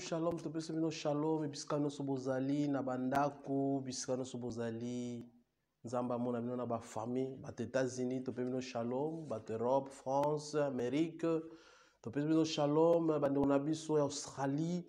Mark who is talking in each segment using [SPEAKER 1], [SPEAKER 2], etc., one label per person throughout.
[SPEAKER 1] shalom topesa bino shalom bisika nyonso bozali na bandako bisika nyonso bozali nzambe amona bino na bafamille bato états-unis tope bino shalom bato europe france amérique topesa bino shalom bandeko na biso ya australie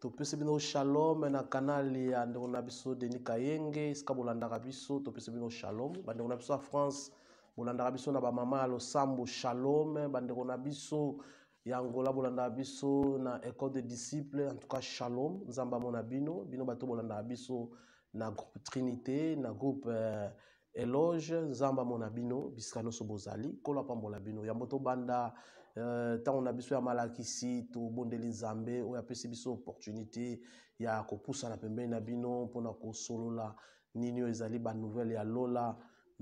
[SPEAKER 1] topesa bino shalom na kanale ya ndeko na biso denis kayenge esika bolandaka biso topesa bino shalom bandeko na biso ya france bolandaka biso na bamama ya losambo shalom bandeko na biso yango la bolandaka biso na école de disciple en tout cas shalom nzambe amona bino bino bato bolandaka biso na groupe trinité na groupe euh, eloge nzambe amona bino bisika nyonso bozali nkolo apambola bino yambo tobanda euh, ntango na biso ya malakisi tobondeli nzambe oyo apesi biso opportunité ya kopusana pembeni na bino mpona kosolola nini oyo ezali banouvelle ya lola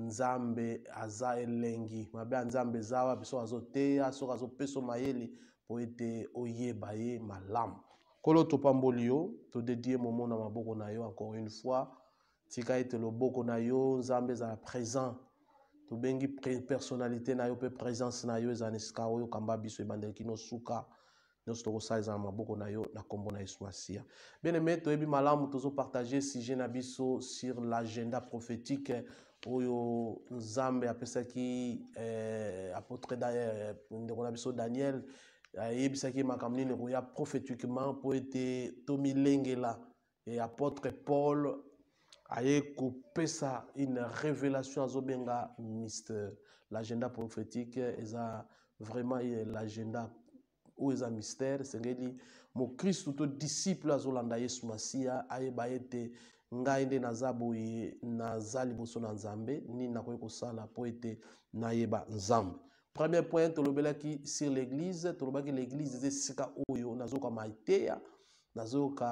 [SPEAKER 1] nzambe aza elengi mabe ya nzambe eza biso azoteya soki azopesa mayele mpo ete oyeba kolo na maboko na yo encore une fois tika na yo nzambe ezala présent tobengi personnalité na yo présence na yo na esika biso na maboko na yo na nkombo na yesu bien aime toyebi malamu tozopartage sur l'agenda prophétique oyo nzambe apesaki eh, apotre eh, ndeko na biso daniel ayebisaki eh, makambo nini koya prophetiquement mpo ete tomilengela e eh, apotre paul aye kopesa une révélation azobenga mystère l'agenda prophétique eza vraiment eh, l'agenda oyo eza mystère esengeli mokristu to disiple azolanda yesu masiya ayeba ete ngai nde naza boye naza liboso na nzambe nini nakoki kosala mpo ete nayeba nzambe premier point tolobelaki sur l'église tolobaki l'église eza esika oyo nazoyoka mateya nazoyoka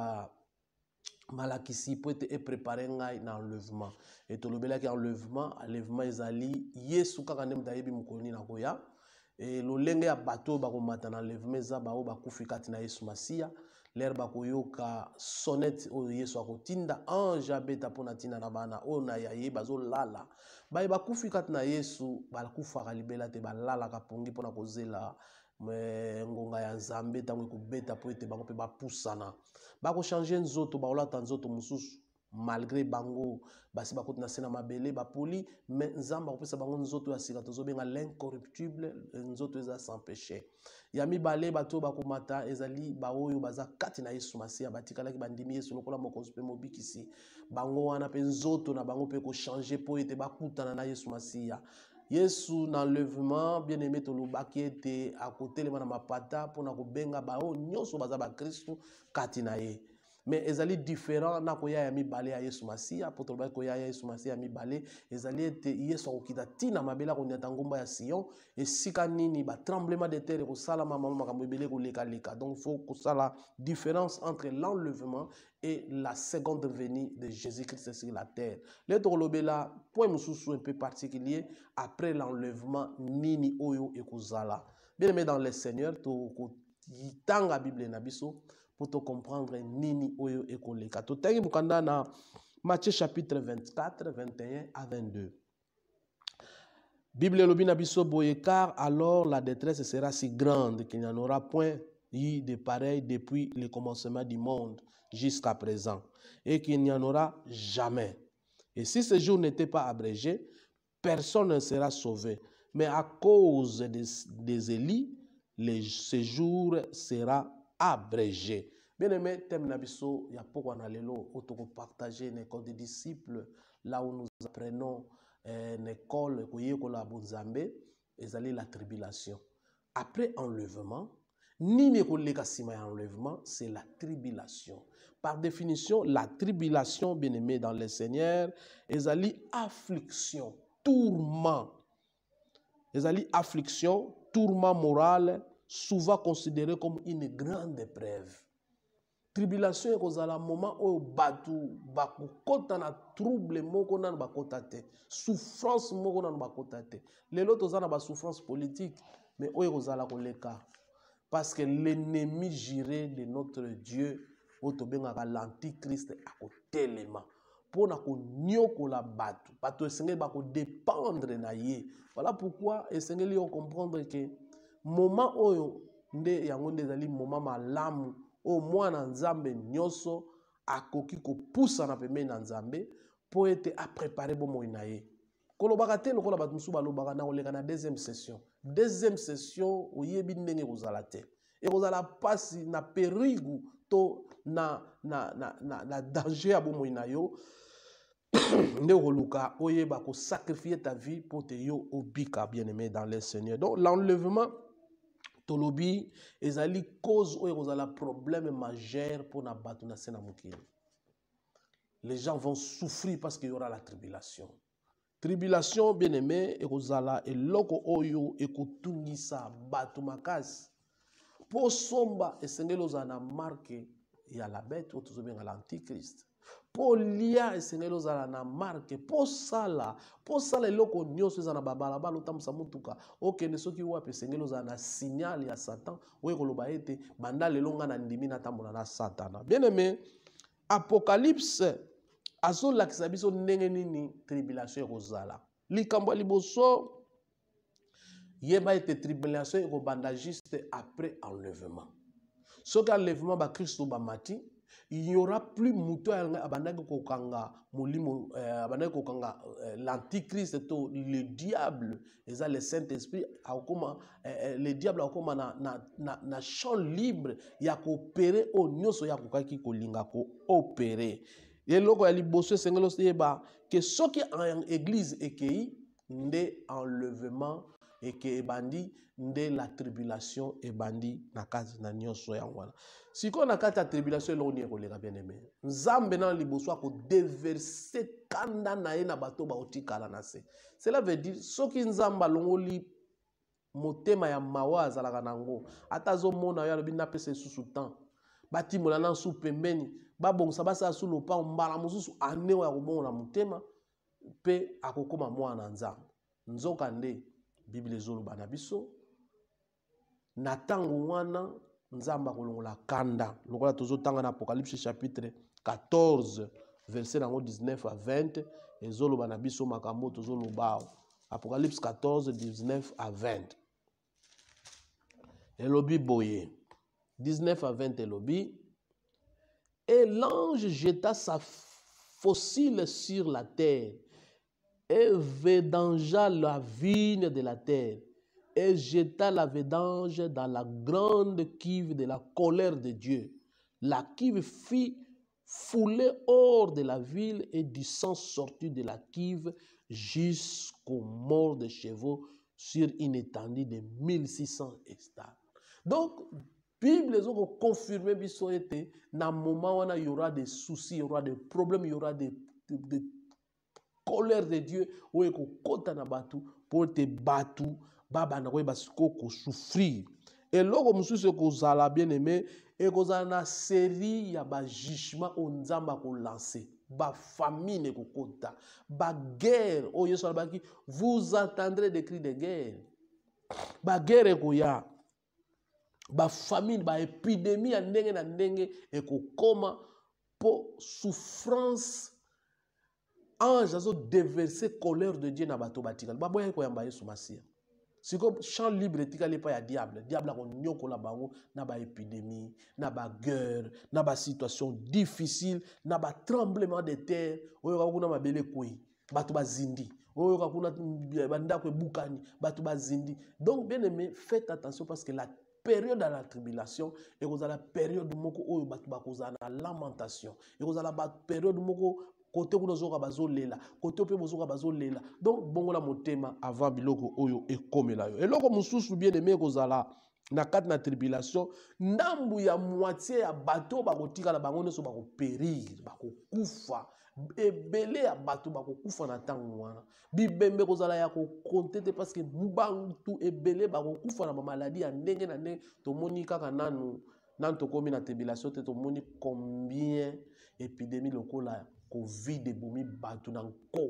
[SPEAKER 1] malakisi mpo ete eprepare ngai na enlevement e tolobelaki enlevement enlevement ezali yesu kaka nde moto ayebi mokolo nini akoya e lolenge ya bato oyo bakomata na enlevement eza baoyo bakufi kati na yesu masiya lere bakoyoka sonete oyo yesu akotinda ange abeta mpo na ntina na bana oyo na ya ye bazolala baye bakufi kati na yesu bakufaka libela te balalaka pongi mpona kozela ngonga ya nzambe ntango ekobeta mpo ete bango mpe bapusana bakochange nzoto baolata nzoto mosusu malgré bango basi bakoti na se na mabele bapoli me nzambe akopesa bango nzoto ya sika tozobenga l'incorruptible nzoto eza sans péché ya mibale bato oyo bakomata ezali baoyo baza kati na yesu masiya batikalaki bandimi yesu lokola mokonzi mpe mobikisi bango wana mpe nzoto na bango mpe kochange mpo ete bakutana na yesu masiya yesu na enlèvement bien aimé tolobaki ete akotelema na mapata mpona kobenga baoyo nyonso baza bakristu kati na ye mais ezali différent na koya ya mibale ya yesu Masia apôtre balobaki koya ya yesu masiya mibale ezali ete yesu tina mabela ko nyata ngomba ya sion et sika nini tremblement de terre sala mama makambo ebele kolekaleka donc faut sala différence entre l'enlèvement et la seconde venue de jésus-christ sur la terre le drolobela point mususu un peu particulier après l'enlèvement nini oyo ekozala bien aimé dans le seigneur tokotanga bible na biso te comprendre nini oyo ekoleka totangi mokanda na matthieu chapitre 24 21 à 22 bible et biso boye car alors la détresse sera si grande qu'il n'y en aura point eu de pareil depuis le commencement du monde jusqu'à présent et qu'il n'y en aura jamais et si ce jour n'était pas abrégé personne ne sera sauvé mais à cause des, des élis le séjour sera abrégé. Bien-aimé, thème Nabiso, a Analelo, Otoko partager une école des disciples, là où nous apprenons euh, une école, et la tribulation. Après enlèvement, ni enlèvement, c'est la tribulation. Par définition, la tribulation, bien-aimé dans le Seigneur, Ezali affliction, tourment. Ezali affliction, tourment moral, souvent considéré comme une grande épreuve. Tribulation est un moment où batu bakokota na trouble moko na bakota te souffrance moko na bakota te mais ont na souffrance politique mais parce que l'ennemi géré de notre dieu Pour tobengaka l'antichrist la mpona koniokola bato bato esengeli dépendre na ye voilà pourquoi esengeli on comprendre que moma oyo nde yango nde ezali moma malamu oyo mwana nzambe nyonso akoki kopusana pembeni na nzambe mpo ete aprepare bomoi na ye kolobaka te lokola bato mosusu balobaka na koleka na deuxième session deuxième session oyebi ndenge ekozala te ekozala mpasi na perigu to na, na, na, na, na danger ya bomoi na yo nde okoluka oyeba kosacrifie ta vie mpo te yo obika bien aimé dans le seigneur donc l'enlèvement tolobi ezali cause oyo ekozala problème majeure mpona bato na se na mokili les gens vont souffrir parce qu'il y aura la tribulation tribulation bien aimé ekozala eloko oyo ekotungisa bato makasi mpo somba esengeli ozala na marke ya la bête oyo tozobenga l'antichrist mpo lia esengeli ozala na marke mposala mposala eloko nyonso eza na babalabala otambusa motuka okende soki wapi esengeli ozala na signale ya satan oyo koloba ete banda lelo ngai na ndimi natambola na satana bien aime apokalypse azolakisa biso ndenge nini tribulation ekozala likambo ya liboso yeba ete tribulation ekobanda juste après enlèvement soki enlèvement bakristo bamati il n'y aura plus moto abandaki kokanga molimo euh, abandaki kokanga euh, l'antichrist to le diable eza le saint esprit akokoma euh, le diable akokoma na, na, na, na champ libre ya koopere oyo ko linga ko opérer et logo ya liboso esengeli que yeba qui en église ekei nde enlèvement. eke ebandi nde la tribulation ebandi na kati na nyonso yango wana sikoyo na kati ya tribulation eloko nini ekoleka bien aime nzambe na liboso akodeverse kanda na ye na bato baotikala na se cela veut dire soki nzambe alongoli motema ya mawa azalaka nango ata azomona yo alobi napesa lisusu temps batimola na nsu pembeni babongisa basala su lopango mbala mosusu ane oyo akobongola motema mpe akokóma mwana nzambe nzoka nde Bible ezoloba banabiso, biso na nzamba wana la kanda lokola tanga na apocalypse chapitre 14 verset 19 à 20 Et zolo biso makambo tozoloba apocalypse 14 19 à 20 Lobi boye 19 à 20 lobi. et l'ange jeta sa fossile sur la terre et védangea la vigne de la terre et jeta la védange dans la grande kive de la colère de Dieu. La kive fit fouler hors de la ville et du sang sortit de la kive jusqu'au mort de chevaux sur une étendue de 1600 hectares. Donc, Bible les ont confirmé, dans un moment où il y aura des soucis, il y aura des problèmes, il y aura des colère de dieu oyo ekokɔta na bato mpo ete bato babanda koyeba sikoyo kosouffrir eloko mosusu ekozala bien aime ekozala na série ya bajugement oyo nzambe akolanse bafamine ekokɔta baguerre oyo yesu alobaki vous entendrez des cris de guerre baguerre ekoya bafamine baépidémie ya ndenge na ndenge ekokoma mpo souffrance ange déverser colère de dieu na bato batikali baboyaki koyamba yesu Si ko champ libre etikali pa ya diable diable l'a bango na épidémie na guerre na situation difficile na tremblement de terre oyoka kuna mabele ekwei bato bazindi oyoka kuna bandako ebukani bato bazindi donc bien aimé faites attention parce que la période ya la tribulation ekozala periode moko oyo bato et na lamentation période baperiode moko kote kuna ozoka bazolela kote mpe bozoka bazolela donc bongola motema avant biloko oyo ekomela yo eloko mosusu bien aime ekozala na kati na tribulation ndambu ya moitie ya bato bakotikala bango nyonso bakoperire bakokufa ebele ya bato bakokufa na ntango wana bibembe kozala ya kokonte te parceke bantu ebele bakokufa na bamaladi ya ndenge na ndenge tomoni kaka nanu nanu tokómi na tribulation te tomoni combien épidémie lokola covid ebomi bato na nko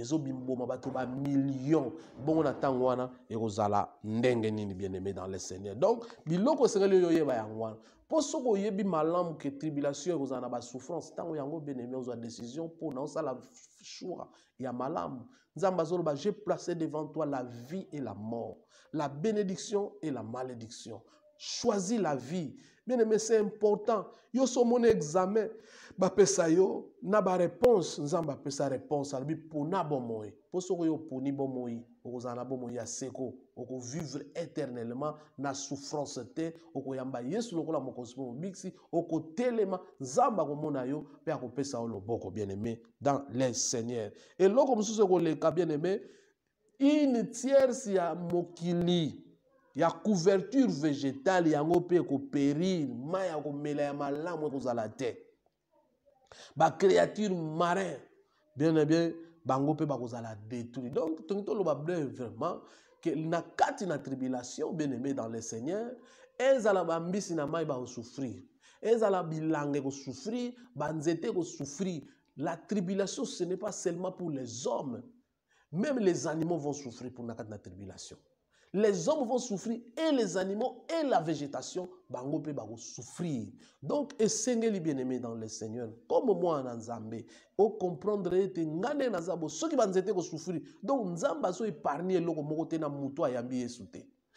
[SPEAKER 1] ezobima bato bamillion bongo na ntango wana ekozala ndenge nini bien aimé dans le seigneur donc biloko esengeli oyo oyeba yango wana mpo soki oyebi malamu ke tribulation en na souffrance, ntango yango bien aimé ozwa décision mpona la choix ya malamu nzambe ba, j'ai placé devant toi la vie et la mort la bénédiction et la malédiction Choisi la vie. Bien aimé, c'est important. Yo so mon examen. pesa yo, na ba réponse, nzamba pesa réponse, albi na bon moi. so yo poni bon moi, zana bon moi ya seko, oko vivre éternellement na souffrance te, oko yamba Yesu lokola mokonsumo mobiksi, oko telema nzamba komona yo pe pesa yo loboko bien aimé dans le Seigneur. Et loko mosusu leka bien aimé, une tierce ya mokili y Il a couverture végétale y a un Il yango mpe mélange mai ya komela ya la terre. La créature marine, bien et bien bango mpe la détruire. donc le monde bleu vraiment que na kati na tribulation bien aimé dans le seigneur ezala mbisi na mai bakosouffrir souffrir ba nzete ont souffrir la tribulation ce n'est pas seulement pour les hommes même les animaux vont souffrir pour na tribulation les hommes vont souffrir et les animaux et la végétation vont souffrir. souffrir. donc de bien-aimé dans le seigneur comme en nzambe au comprendre ngai ngane naza bo soki souffrir. donc nzambe épargner eloko moko te na muto ayambi yesu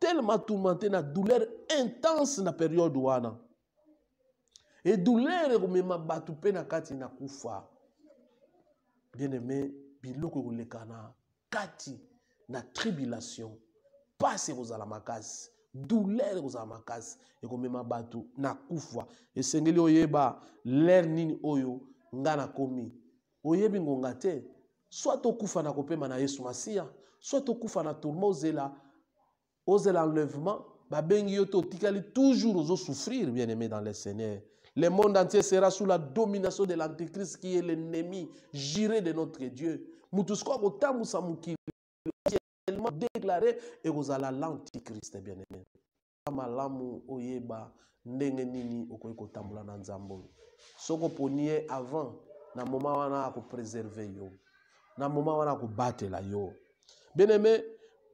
[SPEAKER 1] tellement tourmenté na douleur intense na periode wana e douleur ekomema bato mpe na kati na kufa bien aimé biloko ekoleka na kati na tribulation pasi ekozala makasi douleur ekozala makasi ekomema bato na kufa esengeli oyeba lere nini oyo nga nakomi oyebi ngonga te soit okufa na kopema na yesu masiya soit okufa na tourma ozela aux enlèvement babengi yo toujours aux toujours bien aimé dans le seigneur le monde entier sera sous la domination de l'antichrist qui est l'ennemi juré de notre dieu nous sommes qui tellement déclaré et ekozala l'antichrist bien aimé malamu oyeba ndenge nini okoki tambula na nzambe oyo soki avant na moma wana préserver yo na moma wana akobatela yo bien aimé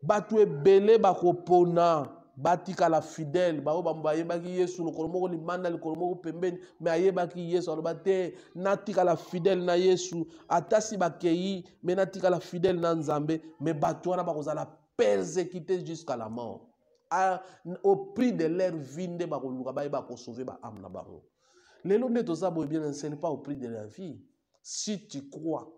[SPEAKER 1] bato ebele bakopona batikala fidele bao bamo bayebaki yesu lokolo moko libanda likolo moko pembeni me ayebaki yesu aloba te natikala fidele na yesu ata si bakei me natikala fidele na nzambe me bato wana bakozala persécuté jusqu'à la mort A, au prix de leur vie nde bakoluka bayeba kosauve baame na bango lelo nde toza boye bien enseigne pas au prix de la vie si tu crois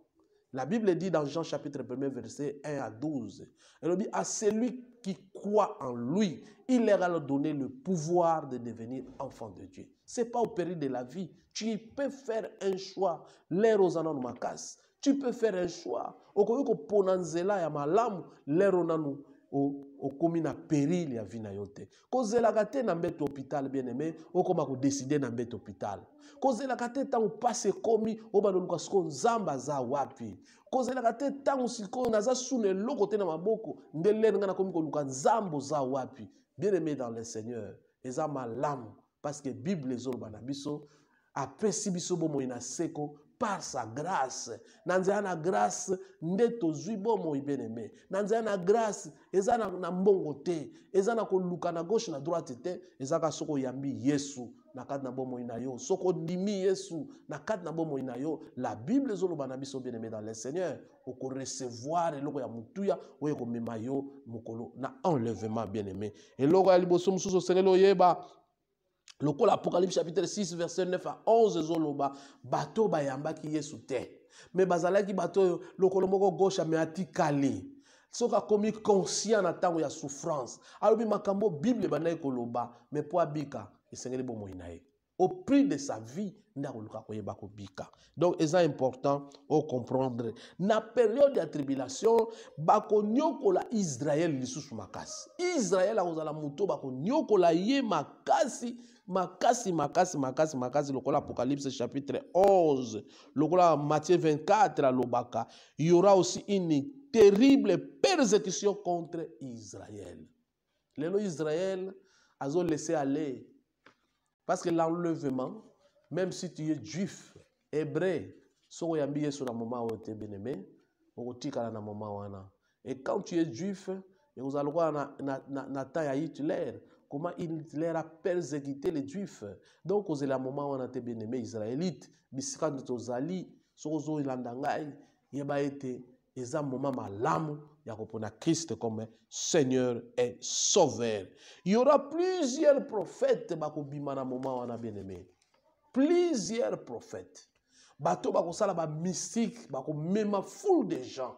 [SPEAKER 1] La Bible dit dans Jean chapitre 1 verset 1 à 12, elle dit à celui qui croit en lui, il leur a donné le pouvoir de devenir enfant de Dieu. Ce n'est pas au péril de la vie. Tu peux faire un choix. L'air aux makas. Tu peux faire un choix. ponanzela ya malamu lero okómi na peril ya vi na yo te kozelaka te na mbeto hôpital bien aimé okóma kodeside na mbeto hôpital kozelaka te ntango mpasi ekómi obanda oluka sikoyo nzambe aza wapi kozelaka te ntango sikoyo naza suna eloko te na maboko nde lene ngai nakomi koluka nzambe oza wapi bien aimé dans le seigneur eza malamu parce que bible ezoloba na biso apesi biso bomoi na seko par sa grâce n'anziana grâce ndeto tozwi bomoi bien aimé. grâce eza na, na ezana te eza na koluka na gauche na droite te ezaka soko yambi yesu na kad na bomo yo soko dimi yesu na na bomo ina yo la bible ezoloba bana biso bien aimés dans le seigneur recevoir eloko ya oye oyo mema yo mokolo na enlèvement bien aimé. eloko ya liboso mosusu lo yeba L'apocalypse apocalypse chapitre 6 verset 9 à 11 zoloba bato bayamba ki yesu te me bazalaki bato qui lokolo moko gauche me atikali conscient na tango ya souffrance alobi makambo bible ebandaki koloba me po abika esengeli bomo inai au prix de sa vie n'a akoluka koyeba donc c'est important la na période de tribulation sous israele lisusu Israël est moto ye makasi makasi makasi makasi makasi lokola apocalypse chapitre 11 lokola matthieu 24 alobaka il y aura aussi une terrible persécution contre israël lelo israël laissé aller parce que l'enlèvement même si tu es juif hébreu soko sur yesu na où tu es bien-aimé tu na moma wana et quand tu es juif vous allez na, na, na, na temps ya hitler comment il leur a persécuté les Juifs. Donc, kozela moment où on a été bien-aimé Israélite, bisika tozali, sozo y a été ça, moment y a kopona Christ comme Seigneur et Sauveur. Il y aura plusieurs prophètes bakobima na moment a bien-aimé. Plusieurs prophètes. Bato bakosala ba mystique, bako même foule de gens.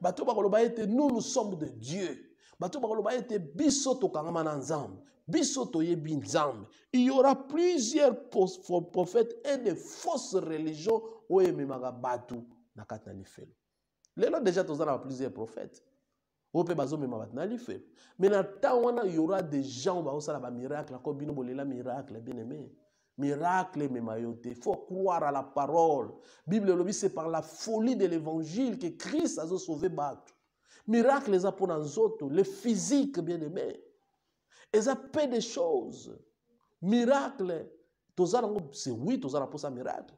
[SPEAKER 1] Bato ba été. nous nous sommes de Dieu bato bakoloba ete biso kangama na nzambe biso toyebi nzambe il y aura plusieurs prophètes et de fausses religions oyo ememaka bato na kati na lifelo lelo déjà toza na plusieurs prophètes oyo mpe mima bato na lifelo mais na wana il y aura des gens oyo bakosala miracle ako bino bolela miracle bien aimé miracle Il faut croire à la parole. Bible c'est par la folie de l'évangile que Christ a sauvé Bat. Miracle apportent aux autres. le physique bien aimé Ils appellent des choses miracle c'est oui, tous wi tozala miracle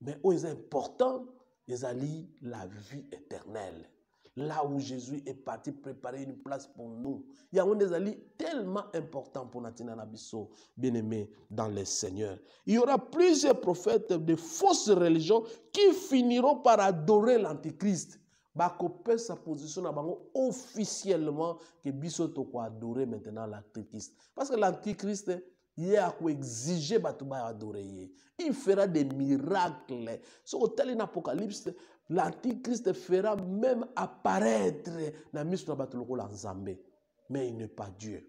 [SPEAKER 1] mais sont importants. Ils allient la vie éternelle là où Jésus est parti préparer une place pour nous. Il y a des alliés tellement important pour Natina Nabiso, bien-aimé dans le Seigneur. Il y aura plusieurs prophètes de fausses religions qui finiront par adorer l'Antichrist sa position na bango officiellement que biso adorer maintenant l'antichrist parce que l'antichrist a akoexige batuba à adorer il fera des miracles a tel un apocalypse l'antichrist fera même apparaître na miso na bato lokola mais il n'est pas dieu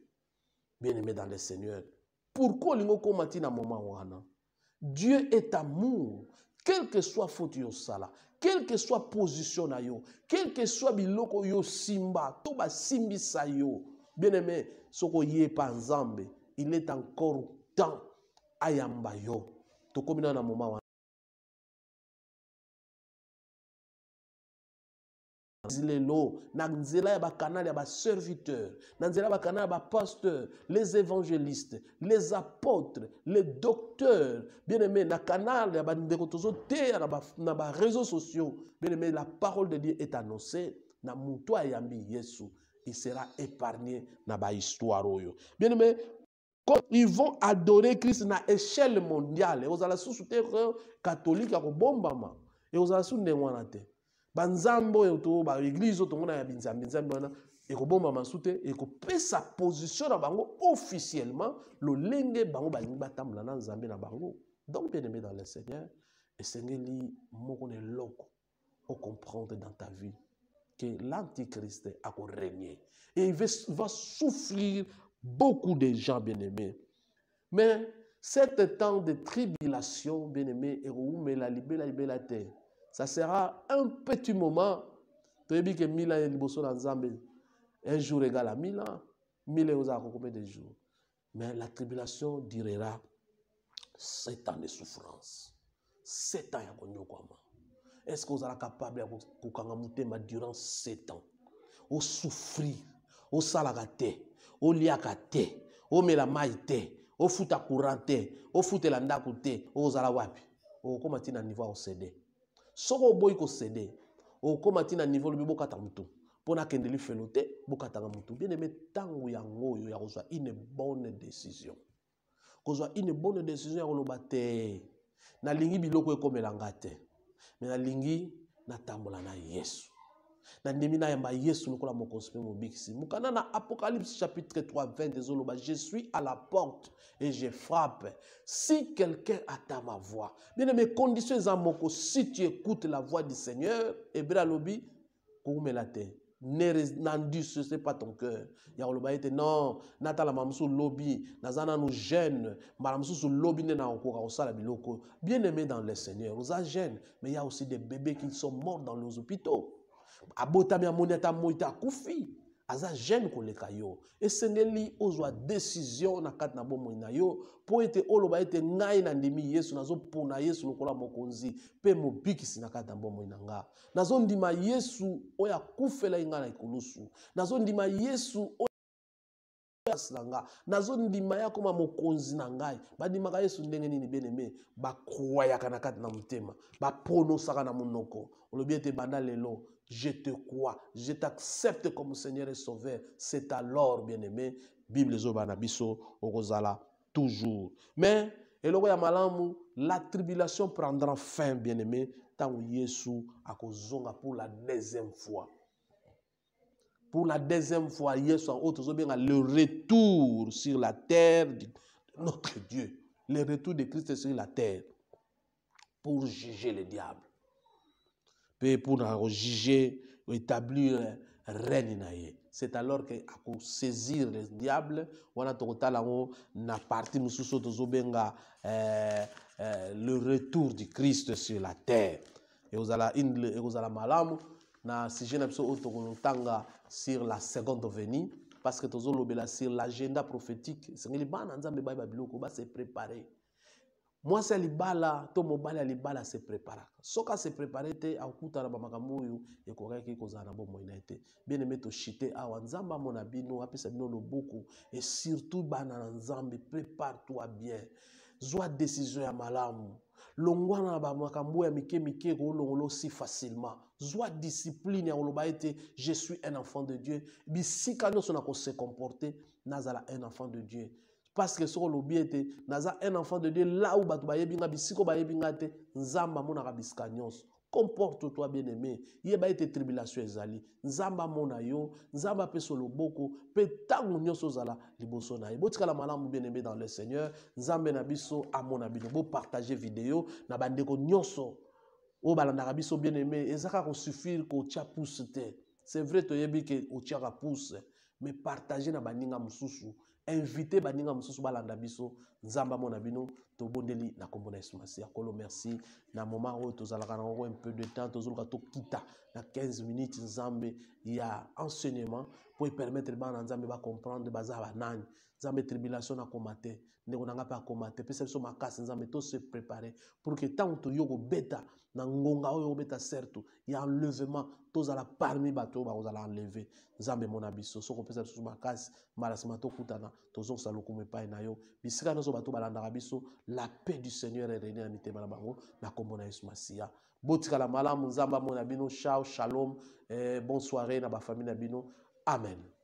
[SPEAKER 1] bien aimé dans le seigneur pourquoi olingi okóma ntina moma wana dieu est amour quel que soit faute yosala quel que soit position na yo quel que soit biloko yo simba to sa yo bien aimé soko en nzambe il est encore temps ayamba yo To komina na moma lelo na nzela ya canal ya baserviteur na nzela ya canal ya bapasteur les évangélistes les apôtres les docteurs bien aimé na kanal ya bandeko tozoteya na sociaux bien aimé la parole de dieu est annoncée na moto ayambi yesu il sera épargné na bahistoire oyo bien aimé ils vont adorer Christ na échelle mondiale. Et vous allez catholique à Bombama. Et vous allez sous banzambo oyo to baeglize oyo ya binzambe-nzambe wana ekobombama su te ekopesa position na bango officiellement lolenge bango balingi batambola na nzambe na bango donc bien aimé dans le seigneur esengeli moko na o comprendre dans ta vie que l'antichrist akorégner et il va, souffrir beaucoup de gens bien aimés mais cet temps de tribulation bien aimé la libela la terre ça sera un petit moment a mila dans ans un jour égal à mille ans hein. mille combien de jours mais la tribulation durera sept ans de souffrance sept ans ya konyokwama est ce que êtes capable de vous ma durant sept ans au osalaka au au au à courant au au comment wapi niveau au CD soki oboyi kosede okóma ntina niveau lobi bokata motu mpona akendeli felo te bokataka motu bien aime ntango yango oyo ya kozwa une bonne décision kozwa une bonne décision ya koloba te nalingi biloko ekomelanga te me nalingi natambola na yesu na ndimi na yamba yesu lokola mokonzi mpe mobikisi Mukana na apocalypse chapitre 3 20 ezoloba je suis à la porte et je frappe si quelqu'un attend ma voix bien aimé conditions eza moko si tu écoutes la voix du seigneur hébreu alobi koumela ce n'est pas ton cœur ya a été non natalama lobby, lobi naza nanu jeune mbala lobby lobi nde encore kosala biloko bien aimé dans le seigneur oza jeune mais il y a aussi des bébés qui sont morts dans nos hôpitaux abotami amoni ata moi te akufi aza jeune koleka yo esengeli ozwa desizio na kati na bomoi na yo mpo ete oloba ete ngai nandimi yesu nazopona yesu lokola mokonzi mpe mobikisi na kati na bomoi na nga nazondima yesu oyo akufelai ngai na ekulusu nazondima yesu makasi na nga nazondima ya koma mokonzi na ngai bandimaka yesu ndenge nini beneme bakwayaka na kati na motema na monoko olobi banda lelo je te crois je t'accepte comme seigneur et sauveur c'est alors bien-aimé bible ezobaa na biso okozala toujours mais eloko ya malamu la tribulation prendra fin bien-aimé Tant yesu akozonga pour la deuxième fois pour la deuxième fois hier soir, autre le retour sur la terre de notre Dieu. Le retour de Christ sur la terre pour juger le diable. Et pour juger, établir un règne. C'est alors que à saisir le diable, on a na parti euh, euh, le retour du Christ sur la terre. Et vous allez malamu na sur la seconde venue parce que tozolobela sur l'agenda prophétique esengeli bana nzambe bayeba biloko base prépare mwasi ya libala to mobali ya libala asepreparaka soki aseprepare te akutana bamakambo oyo ekokaki kozala na bomoi na ye te bien aime toshite awa nzambe amona bino apesa bino loboko e surtout bana na nzambe prépare toi bien zwa décision ya malamu longwana ba makambo ya mike mike ko longolo si facilement zwa discipline ya oloba ete je suis un enfant de Dieu bisika nyonso na ko se comporter nazala un enfant de Dieu parce que soko olobi ete naza un enfant de Dieu là où bato bayebi nga bisiko ba yebinga te nzambe amonaka bisika nyonso comporte-toi bien-aimé yeba été tribulation ezali Nzamba yo Zamba Boko, pe tango nyonso ozala liboso na botikala malamu bien-aimé dans le seigneur nzambe na biso amona bino partager video na bandeko nyonso des tribulations. biso bien-aimé ezaka kaka kosuffire ko pouce te c'est vrai yebi ke otiaka mais partage na baninga tribulations invité baninga balanda biso nzamba mona bino na merci na moma un peu de temps tozoluka na 15 minutes nzambe ya enseignement mpo epermetre bana va comprendre bacomprendre baza banani nzambe tribulation na te ne na pa mpe pe te pesa biso makasi nzambe se préparer pour tant ntango toyo beta na ngonga oyo beta certu ya enlevement tozala parmi bato oyo bakozala enleve nzambe mona biso soki opesa biso makasi mbala nsima tokutana tozongisa lokumu epai na yo bisika zo bato balanda biso la paix du seigneur erene na mitema na bango na nkombo na yesu masiya botikala malamu nzambe amona bino shao shalom eh, bon na na famille na bino Amen.